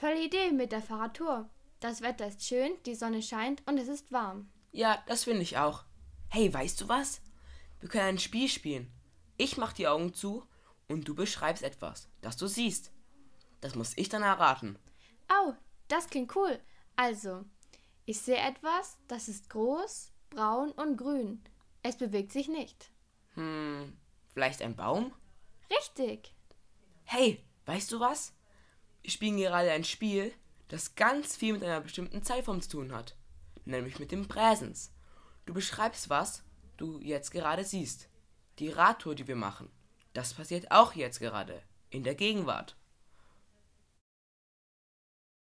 Tolle Idee mit der Fahrradtour. Das Wetter ist schön, die Sonne scheint und es ist warm. Ja, das finde ich auch. Hey, weißt du was? Wir können ein Spiel spielen. Ich mache die Augen zu und du beschreibst etwas, das du siehst. Das muss ich dann erraten. Au, oh, das klingt cool. Also, ich sehe etwas, das ist groß, braun und grün. Es bewegt sich nicht. Hm, vielleicht ein Baum? Richtig. Hey, weißt du was? Wir spielen gerade ein Spiel, das ganz viel mit einer bestimmten Zeitform zu tun hat, nämlich mit dem Präsens. Du beschreibst, was du jetzt gerade siehst. Die Radtour, die wir machen, das passiert auch jetzt gerade, in der Gegenwart.